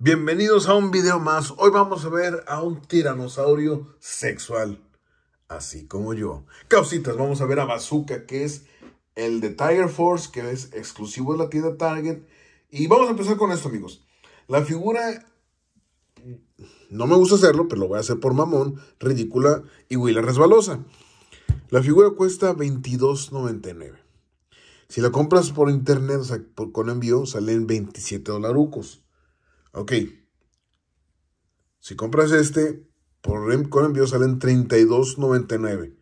Bienvenidos a un video más. Hoy vamos a ver a un tiranosaurio sexual, así como yo. Causitas, vamos a ver a Bazooka, que es el de Tiger Force, que es exclusivo de la tienda Target. Y vamos a empezar con esto, amigos. La figura, no me gusta hacerlo, pero lo voy a hacer por mamón, ridícula y huila resbalosa. La figura cuesta $22.99. Si la compras por internet, o sea, con envío, salen 27 dolarucos. Ok. Si compras este, por, con envío salen $32.99.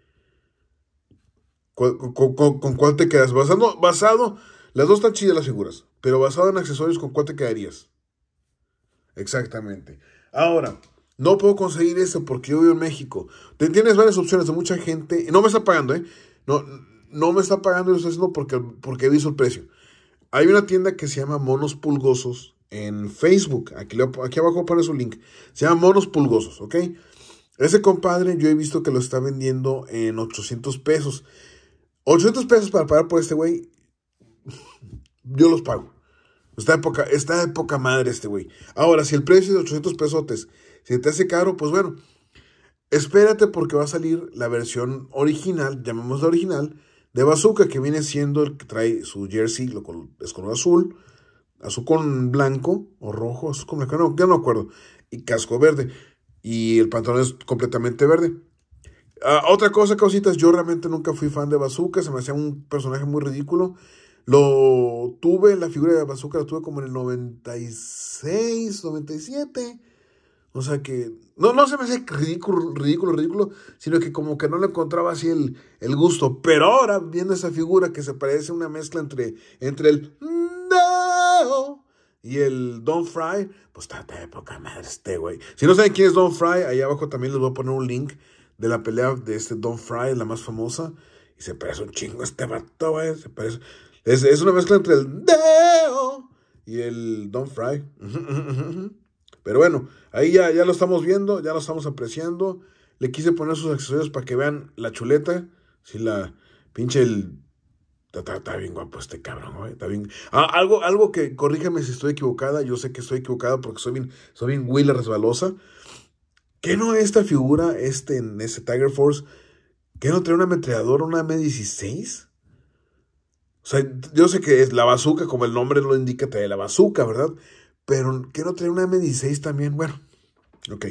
¿Con, con, con, cuál te quedas? Basado, basado, las dos están chidas las figuras, pero basado en accesorios, ¿con cuál te quedarías? Exactamente. Ahora, no puedo conseguir eso porque yo vivo en México. tienes varias opciones de mucha gente. No me está pagando, ¿eh? No, no me está pagando, yo porque, porque he visto el precio. Hay una tienda que se llama Monos Pulgosos en Facebook. Aquí, aquí abajo pone su link. Se llama Monos Pulgosos, ¿ok? Ese compadre yo he visto que lo está vendiendo en 800 pesos. 800 pesos para pagar por este güey. Yo los pago. Está de, poca, madre este güey. Ahora, si el precio es de 800 pesotes, si te hace caro, pues bueno, espérate porque va a salir la versión original, llamémosla original, de Bazooka, que viene siendo el que trae su jersey, lo, es color azul, azúcar con blanco o rojo, como con blanco, no, ya no acuerdo, y casco verde, y el pantalón es completamente verde. Ah, otra cosa, cositas, yo realmente nunca fui fan de Bazooka, se me hacía un personaje muy ridículo. Lo tuve, la figura de Bazooka la tuve como en el 96, 97. O sea que, no, no se me hacía ridículo, ridículo, ridículo, sino que como que no le encontraba así el, gusto. Pero ahora, viendo esa figura que se parece a una mezcla entre, entre el... Y el Don Fry, pues trata de poca madre este güey. Si no saben quién es Don Fry, ahí abajo también les voy a poner un link de la pelea de este Don Fry, la más famosa. Y se parece un chingo este vato, güey. Es, una mezcla entre el Deo y el Don Fry. Pero bueno, ahí ya, ya lo estamos viendo, ya lo estamos apreciando. Le quise poner sus accesorios para que vean la chuleta. Si la pinche el Está, bien guapo este cabrón, bien. Ah, algo, algo que, corrígeme si estoy equivocada. Yo sé que estoy equivocada porque soy bien, soy bien resbalosa. ¿Qué no esta figura, este, en ese Tiger Force? ¿Qué no trae una ametralladora, una M16? O sea, yo sé que es la bazooka, como el nombre lo indica, trae la bazooka, ¿verdad? Pero ¿qué no trae una M16 también? Bueno, ok.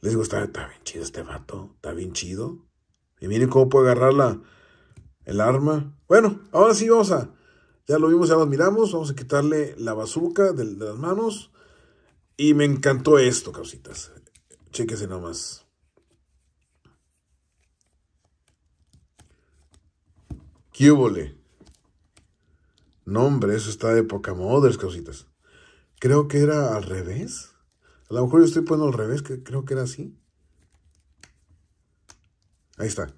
Les digo, está, bien chido este vato, está bien chido. Y miren cómo puede agarrarla el arma. Bueno, ahora sí vamos a. Ya lo vimos, ya lo miramos. Vamos a quitarle la bazuca de, las manos. Y me encantó esto, causitas. Chéquese nomás. qué No, hombre, eso está de poca moda causitas. Creo que era al revés. A lo mejor yo estoy poniendo al revés, que creo que era así. Ahí está.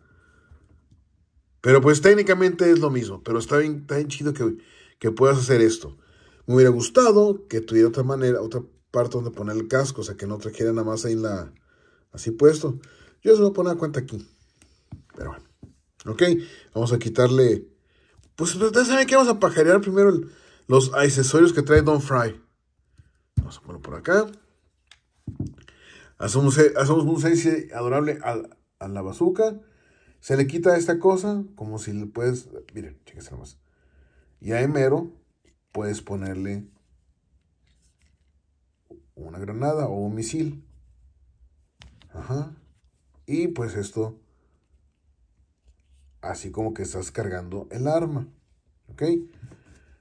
Pero pues técnicamente es lo mismo, pero está bien, chido que, que, puedas hacer esto. Me hubiera gustado que tuviera otra manera, otra parte donde poner el casco, o sea, que no trajera nada más ahí en la, así puesto. Yo se lo voy a poner cuenta aquí. Pero bueno, ok, vamos a quitarle, pues ustedes saben que vamos a pajarear primero los accesorios que trae Don Fry. Vamos a ponerlo por acá. Hacemos, un 6 adorable a, la bazooka se le quita esta cosa como si le puedes... Miren, chéquense nomás. Y a puedes ponerle una granada o un misil. Ajá. Y pues esto, así como que estás cargando el arma. ¿Ok?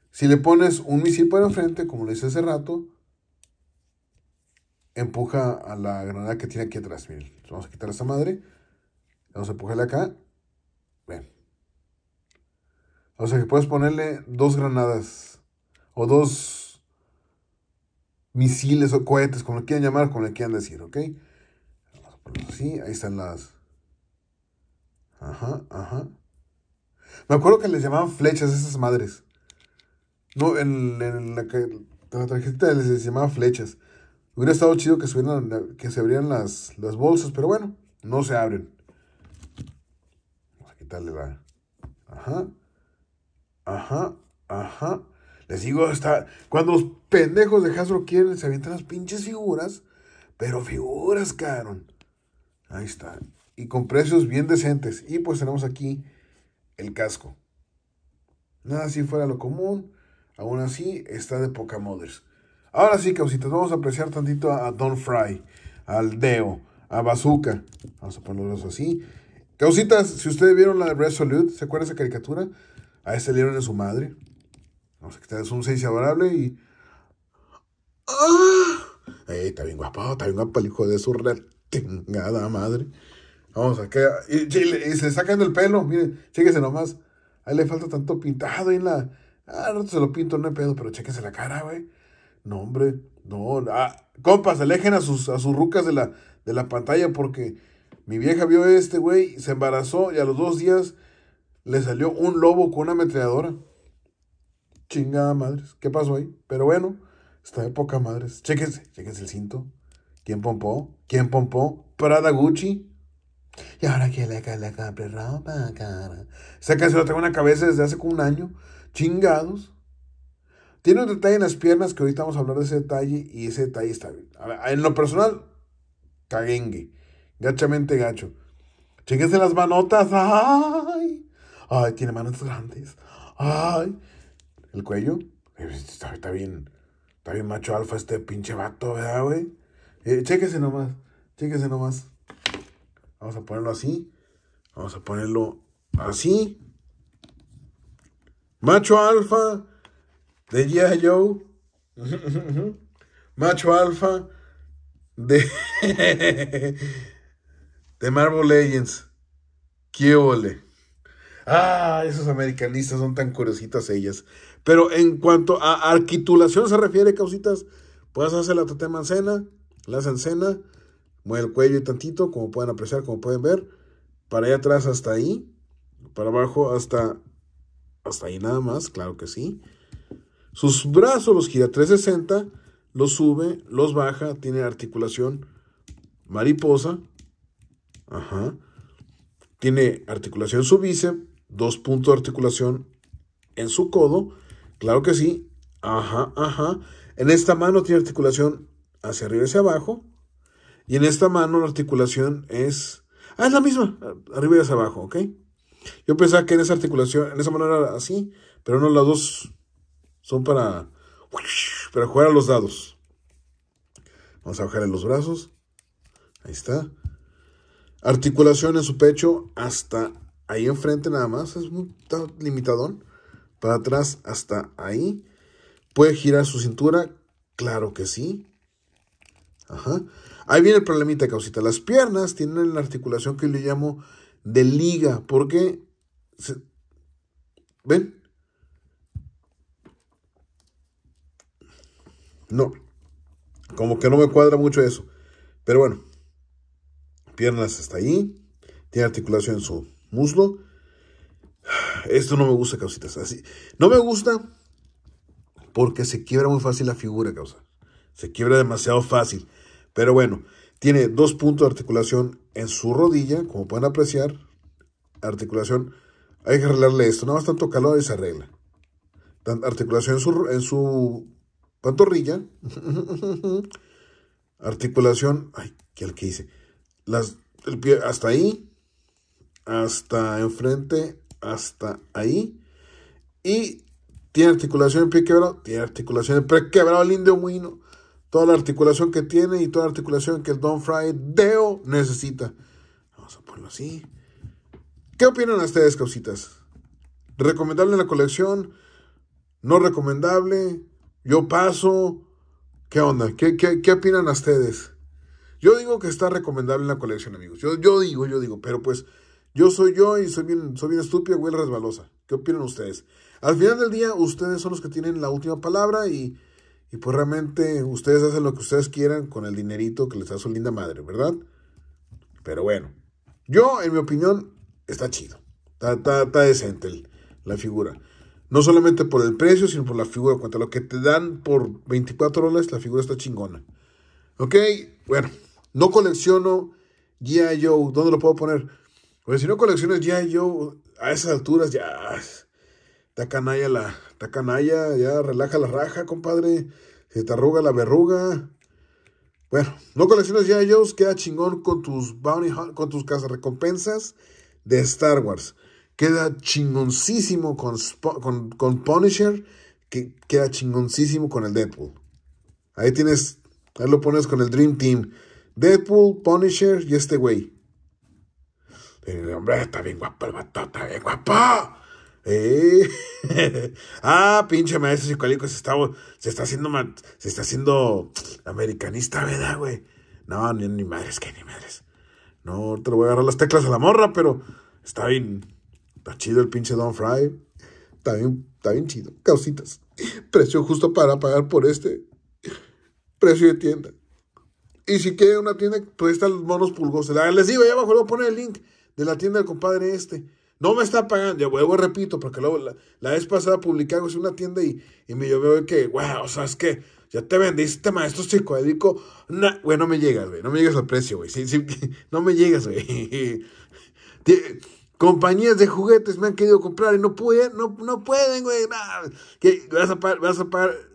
Si le pones un misil para enfrente, como lo hice hace rato, empuja a la granada que tiene aquí atrás. Miren, vamos a quitar esta madre. Vamos a empujarle acá. ven O sea que puedes ponerle dos granadas. O dos misiles o cohetes, como le quieran llamar, como le quieran decir, ¿ok? Vamos a ponerlo así. Ahí están las... Ajá, ajá. Me acuerdo que les llamaban flechas esas madres. No, en, la, en la tarjeta les llamaba flechas. Hubiera estado chido que, subieran, que se abrieran las, las bolsas, pero bueno, no se abren le va? Ajá. Ajá. Ajá. Les digo, hasta cuando los pendejos de Hasbro quieren, se avientan las pinches figuras. Pero figuras, cabrón. Ahí está. Y con precios bien decentes. Y pues tenemos aquí el casco. Nada si fuera lo común. Aún así, está de poca mothers. Ahora sí, causitas, vamos a apreciar tantito a Don Fry, al Deo, a Bazooka. Vamos a ponerlos así. Causitas, si ustedes vieron la de Resolute, ¿se acuerdan esa caricatura? A ese de dieron su madre. Vamos a que un 6 adorable y. ¡Ah! Ey, está bien guapo, está bien guapo el hijo de su retengada madre. Vamos a que. Y, se se sacan el pelo, miren, chéquense nomás. Ahí le falta tanto pintado en la. Ah, no se lo pinto, no hay pedo, pero chéquense la cara, güey. No, hombre, no. Ah, compas, alejen a sus, a sus rucas de la, de la pantalla porque mi vieja vio a este güey, se embarazó y a los dos días le salió un lobo con una ametralladora. Chingada madres, ¿qué pasó ahí? Pero bueno, está de poca madres. Chéquense, chéquense el cinto. ¿Quién pompó? ¿Quién pompó? Prada Gucci. Y ahora que le, la compre ropa, cara. Esa que se lo tengo en la cabeza desde hace como un año. Chingados. Tiene un detalle en las piernas que ahorita vamos a hablar de ese detalle y ese detalle está bien. en lo personal, caguengue. Gachamente gacho. chequese las manotas. Ay. Ay, tiene manos grandes. Ay. El cuello. Eh, está, bien. Está bien macho alfa este pinche vato, ¿verdad, güey? Eh, nomás. Chéquese nomás. Vamos a ponerlo así. Vamos a ponerlo así. Macho alfa de G.I. Joe. Macho alfa de... de Marvel Legends. ¡Qué ole! Ah, esos americanistas son tan curiositas ellas. Pero en cuanto a arquitulación se refiere, causitas, puedes hacer la tatema en la hacen cena, mueve el cuello y tantito, como pueden apreciar, como pueden ver, para allá atrás hasta ahí, para abajo hasta, hasta ahí nada más, claro que sí. Sus brazos los gira 360, los sube, los baja, tiene articulación mariposa, Ajá. Tiene articulación en su dos puntos de articulación en su codo. Claro que sí. Ajá, ajá. En esta mano tiene articulación hacia arriba y hacia abajo. Y en esta mano la articulación es. Ah, es la misma. Arriba y hacia abajo, ¿ok? Yo pensaba que en esa articulación, en esa mano era así, pero no, las dos son para. Para jugar a los dados. Vamos a en los brazos. Ahí está. Articulación en su pecho hasta ahí enfrente nada más. Es muy limitadón. Para atrás hasta ahí. ¿Puede girar su cintura? Claro que sí. Ajá. Ahí viene el problemita, causita. Las piernas tienen la articulación que yo le llamo de liga. Porque... ¿Ven? No. Como que no me cuadra mucho eso. Pero bueno piernas hasta ahí. Tiene articulación en su muslo. Esto no me gusta, causitas. Así. No me gusta porque se quiebra muy fácil la figura, causa. Se quiebra demasiado fácil. Pero bueno, tiene dos puntos de articulación en su rodilla, como pueden apreciar. Articulación. Hay que arreglarle esto. no más tanto calor y se arregla. Articulación en su, pantorrilla. articulación. Ay, ¿qué el que hice? las, el pie hasta ahí, hasta enfrente, hasta ahí. Y tiene articulación en pie quebrado, tiene articulación en pie quebrado el indio Toda la articulación que tiene y toda la articulación que el Don Fry Deo necesita. Vamos a ponerlo así. ¿Qué opinan ustedes, causitas? ¿Recomendable en la colección? ¿No recomendable? ¿Yo paso? ¿Qué onda? ¿Qué, qué, qué opinan ustedes? Yo digo que está recomendable en la colección, amigos. Yo, digo, yo digo, pero pues yo soy yo y soy bien, soy bien estúpido, güey, resbalosa. ¿Qué opinan ustedes? Al final del día, ustedes son los que tienen la última palabra y, y pues realmente ustedes hacen lo que ustedes quieran con el dinerito que les da su linda madre, ¿verdad? Pero bueno, yo, en mi opinión, está chido. Está, decente la figura. No solamente por el precio, sino por la figura. Cuanto a lo que te dan por 24 dólares, la figura está chingona. Ok, bueno, no colecciono G.I. Joe. ¿Dónde lo puedo poner? Porque si no coleccionas G.I. Joe, a esas alturas ya. Está canalla la. Está canalla, ya relaja la raja, compadre. Se te arruga la verruga. Bueno, no colecciones ya Joe. queda chingón con tus bounty con tus recompensas de Star Wars. Queda chingoncísimo con, con, con, Punisher, que queda chingoncísimo con el Deadpool. Ahí tienes, ahí lo pones con el Dream Team. Deadpool, Punisher y este güey. El hombre está bien guapo, el vato está bien guapo. ah, pinche maestro psicólico se está, se está haciendo se está haciendo americanista, ¿verdad, güey? No, ni, madres que ni madres. No, te lo voy a agarrar las teclas a la morra, pero está bien. Está chido el pinche Don Fry. Está bien, está bien chido. Causitas. Precio justo para pagar por este. Precio de tienda. Y si quiere una tienda, pues están los monos pulgosos. Les digo, ya abajo le voy a poner el link de la tienda del compadre este. No me está pagando, ya vuelvo, repito, porque luego la, vez pasada publicé algo en una tienda y, y me yo veo que, wow, o sea, es que ya te vendiste, maestro chico Nah, güey, no me llegas, güey, no me llegas al precio, güey. no me llegas, güey. Compañías de juguetes me han querido comprar y no pueden, no, no pueden, güey. Vas,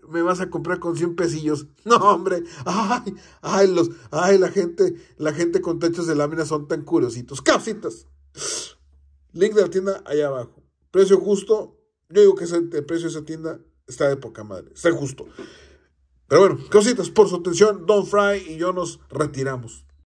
me vas a comprar con 100 pesillos. No, hombre. Ay, ay, los, ay, la gente, la gente con techos de lámina son tan curiositos. ¡Casitas! Link de la tienda allá abajo. Precio justo. Yo digo que el precio de esa tienda está de poca madre. Está justo. Pero bueno, cositas por su atención. Don Fry y yo nos retiramos.